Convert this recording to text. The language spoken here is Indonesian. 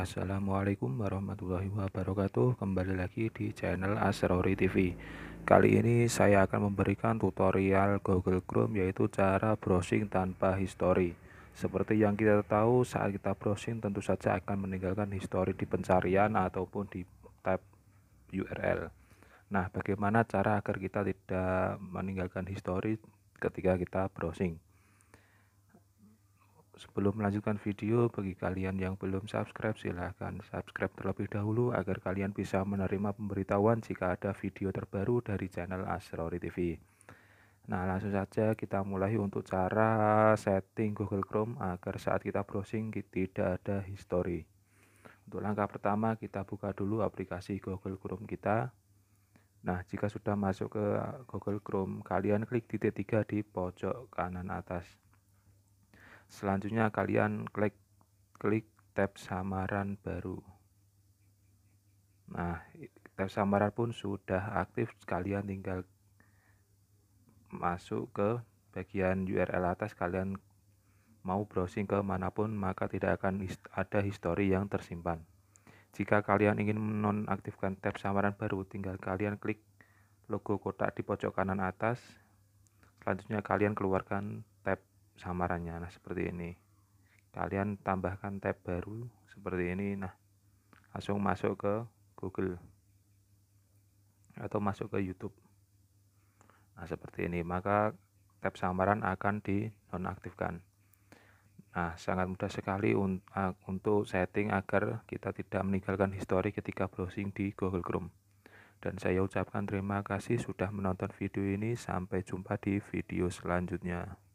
Assalamualaikum warahmatullahi wabarakatuh Kembali lagi di channel Asrori TV Kali ini saya akan memberikan tutorial Google Chrome yaitu cara browsing tanpa history. Seperti yang kita tahu saat kita browsing tentu saja akan meninggalkan history di pencarian ataupun di tab URL Nah bagaimana cara agar kita tidak meninggalkan history ketika kita browsing sebelum melanjutkan video, bagi kalian yang belum subscribe, silahkan subscribe terlebih dahulu agar kalian bisa menerima pemberitahuan jika ada video terbaru dari channel Asrori TV. Nah, langsung saja kita mulai untuk cara setting Google Chrome agar saat kita browsing tidak ada history. Untuk langkah pertama, kita buka dulu aplikasi Google Chrome kita. Nah, jika sudah masuk ke Google Chrome, kalian klik titik tiga di pojok kanan atas. Selanjutnya kalian klik klik tab samaran baru. Nah, tab samaran pun sudah aktif, kalian tinggal masuk ke bagian URL atas kalian mau browsing ke manapun maka tidak akan ada histori yang tersimpan. Jika kalian ingin menonaktifkan tab samaran baru, tinggal kalian klik logo kotak di pojok kanan atas. Selanjutnya kalian keluarkan tab samarannya nah seperti ini kalian tambahkan tab baru seperti ini nah langsung masuk ke Google atau masuk ke YouTube nah seperti ini maka tab samaran akan dinonaktifkan nah sangat mudah sekali untuk setting agar kita tidak meninggalkan histori ketika browsing di Google Chrome dan saya ucapkan terima kasih sudah menonton video ini sampai jumpa di video selanjutnya